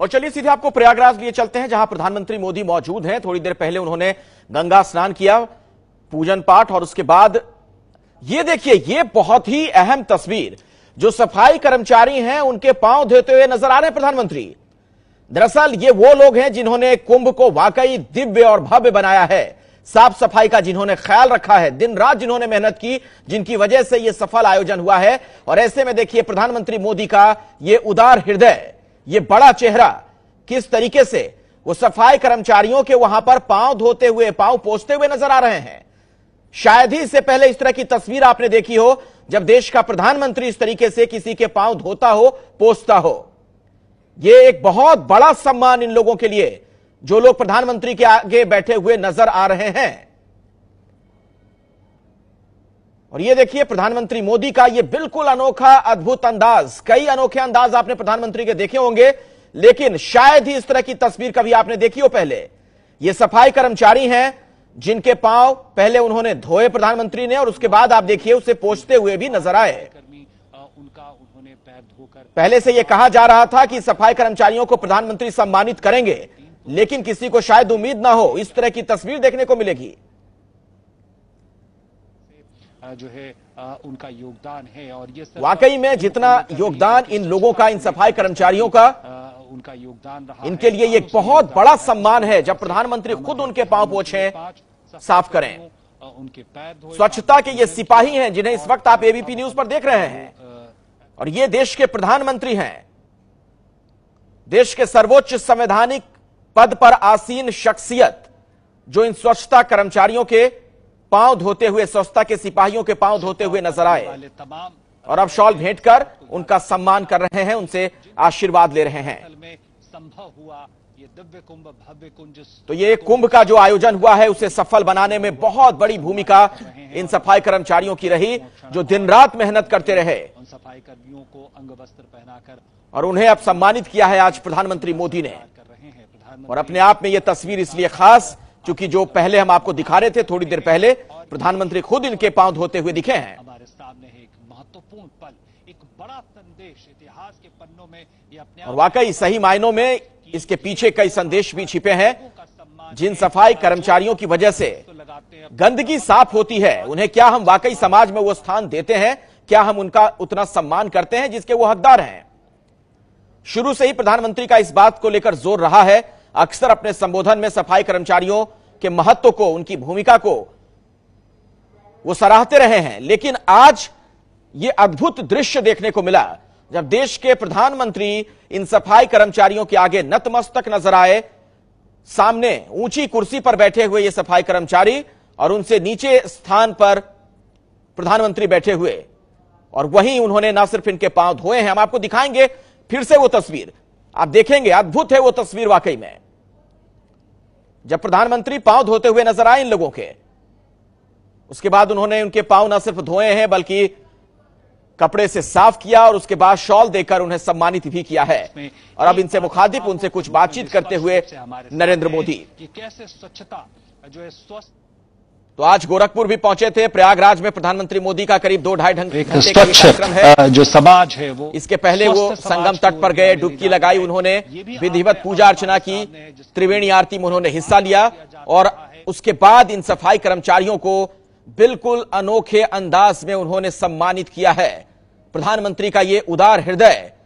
और चलिए सीधे आपको प्रयागराज लिए चलते हैं जहां प्रधानमंत्री मोदी मौजूद हैं थोड़ी देर पहले उन्होंने गंगा स्नान किया पूजन पाठ और उसके बाद ये देखिए ये बहुत ही अहम तस्वीर जो सफाई कर्मचारी हैं उनके पांव धोते हुए नजर आ रहे हैं प्रधानमंत्री दरअसल ये वो लोग हैं जिन्होंने कुंभ को वाकई दिव्य और भव्य बनाया है साफ सफाई का जिन्होंने ख्याल रखा है दिन रात जिन्होंने मेहनत की जिनकी वजह से यह सफल आयोजन हुआ है और ऐसे में देखिए प्रधानमंत्री मोदी का यह उदार हृदय ये बड़ा चेहरा किस तरीके से वो सफाई कर्मचारियों के वहां पर पांव धोते हुए पांव पोसते हुए नजर आ रहे हैं शायद ही इससे पहले इस तरह की तस्वीर आपने देखी हो जब देश का प्रधानमंत्री इस तरीके से किसी के पांव धोता हो पोसता हो यह एक बहुत बड़ा सम्मान इन लोगों के लिए जो लोग प्रधानमंत्री के आगे बैठे हुए नजर आ रहे हैं और ये देखिए प्रधानमंत्री मोदी का ये बिल्कुल अनोखा अद्भुत अंदाज कई अनोखे अंदाज आपने प्रधानमंत्री के देखे होंगे लेकिन शायद ही इस तरह की तस्वीर कभी आपने देखी हो पहले ये सफाई कर्मचारी हैं जिनके पांव पहले उन्होंने धोए प्रधानमंत्री ने और उसके बाद आप देखिए उसे पोछते हुए भी नजर आए उनका उन्होंने पहले से यह कहा जा रहा था कि सफाई कर्मचारियों को प्रधानमंत्री सम्मानित करेंगे लेकिन किसी को शायद उम्मीद ना हो इस तरह की तस्वीर देखने को मिलेगी जो है उनका योगदान है और ये वाकई में जितना योगदान इन लोगों का इन सफाई कर्मचारियों का उनका योगदान रहा इनके लिए एक बहुत बड़ा सम्मान है जब प्रधानमंत्री खुद उनके पांव पहुंचे साफ करें उनके पैर स्वच्छता के ये सिपाही हैं जिन्हें इस वक्त आप एबीपी न्यूज पर देख रहे हैं और ये देश के प्रधानमंत्री हैं देश के सर्वोच्च संवैधानिक पद पर आसीन शख्सियत जो इन स्वच्छता कर्मचारियों के पांव धोते हुए स्वच्छता के सिपाहियों के पांव धोते हुए नजर आए और अब शॉल भेंट कर उनका सम्मान कर रहे हैं उनसे आशीर्वाद ले रहे हैं दिव्य कुंभ भव्य कुंज तो ये कुंभ का जो आयोजन हुआ है उसे सफल बनाने में बहुत बड़ी भूमिका इन सफाई कर्मचारियों की रही जो दिन रात मेहनत करते रहे उन सफाई कर्मियों को अंग वस्त्र पहनाकर और उन्हें अब सम्मानित किया है आज प्रधानमंत्री मोदी ने और अपने आप में ये तस्वीर इसलिए खास क्योंकि जो पहले हम आपको दिखा रहे थे थोड़ी देर पहले प्रधानमंत्री खुद इनके पांव धोते हुए दिखे हैं हमारे सामने एक महत्वपूर्ण पल एक बड़ा संदेश इतिहास के पन्नों में अपने और वाकई सही मायनों में इसके पीछे कई संदेश भी छिपे हैं जिन सफाई कर्मचारियों की वजह से तो गंदगी साफ होती है उन्हें क्या हम वाकई समाज में वो स्थान देते हैं क्या हम उनका उतना सम्मान करते हैं जिसके वो हकदार हैं शुरू से ही प्रधानमंत्री का इस बात को लेकर जोर रहा है अक्सर अपने संबोधन में सफाई कर्मचारियों के महत्व को उनकी भूमिका को वो सराहते रहे हैं लेकिन आज ये अद्भुत दृश्य देखने को मिला जब देश के प्रधानमंत्री इन सफाई कर्मचारियों के आगे नतमस्तक नजर आए सामने ऊंची कुर्सी पर बैठे हुए ये सफाई कर्मचारी और उनसे नीचे स्थान पर प्रधानमंत्री बैठे हुए और वहीं उन्होंने ना सिर्फ इनके पांव धोए हैं हम आपको दिखाएंगे फिर से वो तस्वीर आप देखेंगे अद्भुत है वो तस्वीर वाकई में जब प्रधानमंत्री पांव धोते हुए नजर आए इन लोगों के उसके बाद उन्होंने उनके पांव न सिर्फ धोए हैं बल्कि कपड़े से साफ किया और उसके बाद शॉल देकर उन्हें सम्मानित भी किया है और अब इनसे मुखातिब उनसे कुछ बातचीत करते हुए नरेंद्र मोदी कैसे स्वच्छता जो है स्वस्थ तो आज गोरखपुर भी पहुंचे थे प्रयागराज में प्रधानमंत्री मोदी का करीब दो ढाई ढंग कार्यक्रम है जो समाज है वो इसके पहले वो संगम तट पर गए डुबकी लगाई उन्होंने विधिवत पूजा अर्चना की त्रिवेणी आरती में उन्होंने हिस्सा लिया और उसके बाद इन सफाई कर्मचारियों को बिल्कुल अनोखे अंदाज में उन्होंने सम्मानित किया है प्रधानमंत्री का ये उदार हृदय